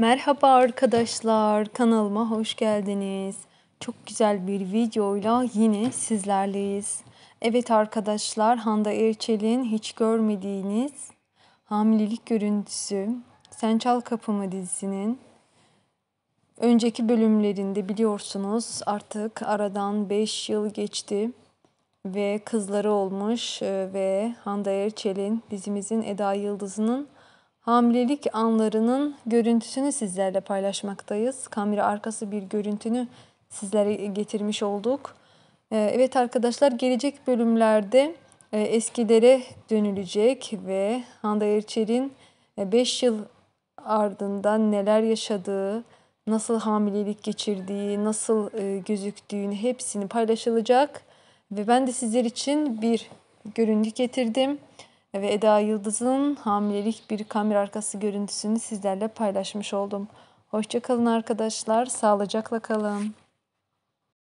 Merhaba arkadaşlar, kanalıma hoş geldiniz. Çok güzel bir videoyla yine sizlerleyiz. Evet arkadaşlar, Handa Erçel'in hiç görmediğiniz hamilelik görüntüsü Sen Çal Kapımı dizisinin önceki bölümlerinde biliyorsunuz artık aradan 5 yıl geçti ve kızları olmuş e, ve Handa Erçel'in dizimizin Eda Yıldız'ının hamilelik anlarının görüntüsünü sizlerle paylaşmaktayız. Kamera arkası bir görüntünü sizlere getirmiş olduk. Ee, evet arkadaşlar gelecek bölümlerde e, eskilere dönülecek ve Hande Erçel'in 5 e, yıl ardından neler yaşadığı, nasıl hamilelik geçirdiği, nasıl e, gözüktüğünü hepsini paylaşılacak. Ve ben de sizler için bir görüntü getirdim ve Eda Yıldız'ın hamilelik bir kamera arkası görüntüsünü sizlerle paylaşmış oldum. Hoşçakalın arkadaşlar, sağlıcakla kalın.